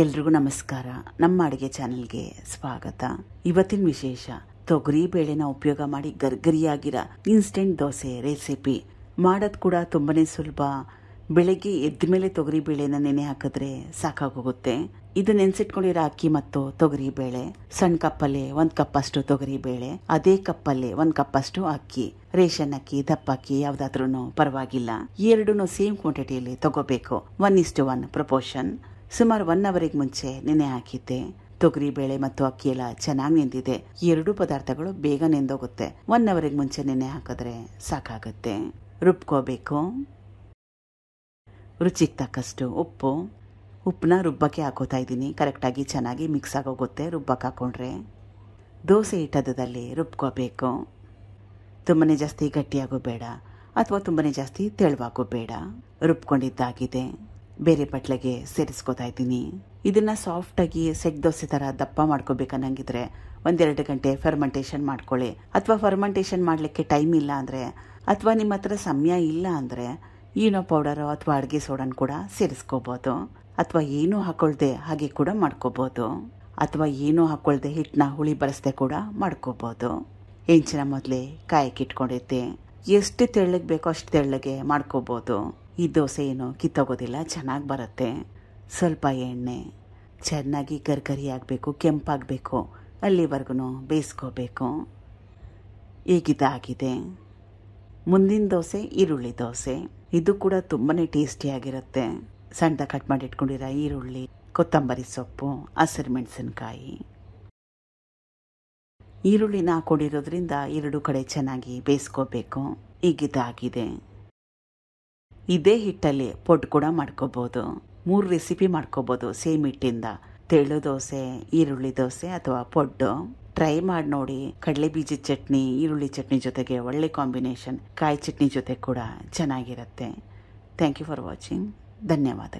ಎಲ್ರಿಗೂ ನಮಸ್ಕಾರ ನಮ್ಮ ಅಡುಗೆ ಚಾನೆಲ್ಗೆ ಸ್ವಾಗತ ಇವತ್ತಿನ ವಿಶೇಷ ತೊಗರಿ ಬೇಳೆನ ಉಪಯೋಗ ಮಾಡಿ ಗರ್ಗರಿಯಾಗಿರೋ ಇನ್ಸ್ಟೆಂಟ್ ದೋಸೆ ರೆಸಿಪಿ ಮಾಡೋದು ಕೂಡ ತುಂಬಾನೇ ಸುಲಭ ಬೆಳಗ್ಗೆ ಎದ್ದ ಮೇಲೆ ತೊಗರಿ ಬೇಳೆನ ನೆನೆ ಹಾಕಿದ್ರೆ ಸಾಕಾಗೋಗುತ್ತೆ ಇದು ನೆನ್ಸಿಟ್ಕೊಂಡಿರೋ ಅಕ್ಕಿ ಮತ್ತು ತೊಗರಿ ಬೇಳೆ ಸಣ್ಣ ಕಪ್ಪಲ್ಲಿ ಒಂದು ಕಪ್ ಅಷ್ಟು ತೊಗರಿ ಬೇಳೆ ಅದೇ ಕಪ್ಪಲ್ಲಿ ಒಂದು ಕಪ್ ಅಷ್ಟು ಅಕ್ಕಿ ರೇಷನ್ ಅಕ್ಕಿ ದಪ್ಪ ಅಕ್ಕಿ ಯಾವ್ದಾದ್ರೂ ಪರವಾಗಿಲ್ಲ ಎರಡೂ ಸೇಮ್ ಕ್ವಾಂಟಿಟಿಯಲ್ಲಿ ತಗೋಬೇಕು ಒನ್ ಇಸ್ ಒನ್ ಪ್ರಪೋರ್ಷನ್ ಸುಮಾರು ಒನ್ ಅವರಿಗೆ ಮುಂಚೆ ನೆನೆ ಹಾಕಿದ್ದೆ ತೊಗರಿ ಬೇಳೆ ಮತ್ತು ಅಕ್ಕಿ ಎಲ್ಲ ಚೆನ್ನಾಗಿ ನೆಂದಿದೆ ಎರಡೂ ಪದಾರ್ಥಗಳು ಬೇಗ ನೆಂದೋಗುತ್ತೆ ಒನ್ ಅವರಿಗೆ ಮುಂಚೆ ನೆನೆ ಹಾಕಿದ್ರೆ ಸಾಕಾಗುತ್ತೆ ರುಬ್ಕೋಬೇಕು ರುಚಿಗೆ ತಕ್ಕಷ್ಟು ಉಪ್ಪು ಉಪ್ಪನ್ನ ರುಬ್ಬಕ್ಕೆ ಹಾಕೋತಾ ಇದ್ದೀನಿ ಕರೆಕ್ಟಾಗಿ ಚೆನ್ನಾಗಿ ಮಿಕ್ಸ್ ಆಗೋಗುತ್ತೆ ರುಬ್ಬಕ್ಕೆ ಹಾಕೊಂಡ್ರೆ ದೋಸೆ ಇಟ್ಟದಲ್ಲಿ ರುಬ್ಕೋಬೇಕು ತುಂಬನೇ ಜಾಸ್ತಿ ಗಟ್ಟಿಯಾಗೂ ಬೇಡ ಅಥವಾ ತುಂಬನೇ ಜಾಸ್ತಿ ತೆಳುವಾಗೂ ಬೇಡ ರುಬ್ಕೊಂಡಿದ್ದಾಗಿದೆ ಬೇರೆ ಬಟ್ಲೆಗೆ ಸೇರಿಸ್ಕೋತಾ ಇದ್ದೀನಿ ಸಾಫ್ಟ್ ಸಾಫ್ಟಾಗಿ ಸೆಟ್ ದೋಸೆ ತರ ದಪ್ಪ ಮಾಡ್ಕೋಬೇಕನ್ನಂಗಿದ್ರೆ ಒಂದೆರಡು ಗಂಟೆ ಫರ್ಮೆಂಟೇಷನ್ ಮಾಡ್ಕೊಳ್ಳಿ ಅಥವಾ ಫರ್ಮೆಂಟೇಷನ್ ಮಾಡಲಿಕ್ಕೆ ಟೈಮ್ ಇಲ್ಲ ಅಂದ್ರೆ ಅಥವಾ ನಿಮ್ಮ ಹತ್ರ ಸಮಯ ಇಲ್ಲ ಅಂದ್ರೆ ಈನೋ ಪೌಡರ್ ಅಥವಾ ಅಡುಗೆ ಸೋಡನ್ ಕೂಡ ಸೇರಿಸ್ಕೋಬಹುದು ಅಥವಾ ಏನೂ ಹಾಕೊಳ್ದೆ ಹಾಗೆ ಕೂಡ ಮಾಡ್ಕೋಬಹುದು ಅಥವಾ ಏನೂ ಹಾಕೊಳ್ದೆ ಹಿಟ್ಟನ್ನ ಹುಳಿ ಬಳಸದೆ ಕೂಡ ಮಾಡ್ಕೋಬಹುದು ಹೆಂಚಿನ ಮೊದಲೇ ಕಾಯಕ್ಕಿಟ್ಕೊಂಡಿರ್ತೆ ಎಷ್ಟು ತೆಳ್ಳಗೆ ಬೇಕೋ ಅಷ್ಟು ತೆಳ್ಳಗೆ ಮಾಡ್ಕೋಬೋದು ಈ ದೋಸೆ ಏನು ಕಿತ್ತೋಗೋದಿಲ್ಲ ಚೆನ್ನಾಗಿ ಬರುತ್ತೆ ಸ್ವಲ್ಪ ಎಣ್ಣೆ ಚೆನ್ನಾಗಿ ಕರ್ಕರಿ ಆಗಬೇಕು ಕೆಂಪಾಗಬೇಕು ಅಲ್ಲಿವರೆಗೂ ಬೇಯಿಸ್ಕೋಬೇಕು ಈಗಿದಾಗಿದೆ ಮುಂದಿನ ದೋಸೆ ಈರುಳ್ಳಿ ದೋಸೆ ಇದು ಕೂಡ ತುಂಬಾ ಟೇಸ್ಟಿಯಾಗಿರುತ್ತೆ ಸಣ್ಣ ಕಟ್ ಮಾಡಿ ಈರುಳ್ಳಿ ಕೊತ್ತಂಬರಿ ಸೊಪ್ಪು ಹಸಿರು ಮೆಣಸಿನ್ಕಾಯಿ ಈರುಳ್ಳಿನ ಹಾಕೊಂಡಿರೋದ್ರಿಂದ ಎರಡು ಕಡೆ ಚೆನ್ನಾಗಿ ಬೇಯಿಸ್ಕೋಬೇಕು ಇದಾಗಿದೆ ಇದೇ ಹಿಟ್ಟಲ್ಲಿ ಪೊಟ್ಟು ಕೂಡ ಮಾಡ್ಕೋಬೋದು ಮೂರು ರೆಸಿಪಿ ಮಾಡ್ಕೋಬೋದು ಸೇಮ್ ಹಿಟ್ಟಿಂದ ತೆಳು ದೋಸೆ ಈರುಳ್ಳಿ ದೋಸೆ ಅಥವಾ ಪೊಡ್ಡು ಟ್ರೈ ಮಾಡಿ ನೋಡಿ ಕಡಲೆ ಬೀಜದ ಚಟ್ನಿ ಈರುಳ್ಳಿ ಚಟ್ನಿ ಜೊತೆಗೆ ಒಳ್ಳೆ ಕಾಂಬಿನೇಷನ್ ಕಾಯಿ ಚಟ್ನಿ ಜೊತೆ ಕೂಡ ಚೆನ್ನಾಗಿರುತ್ತೆ ಥ್ಯಾಂಕ್ ಯು ಫಾರ್ ವಾಚಿಂಗ್ ಧನ್ಯವಾದಗಳು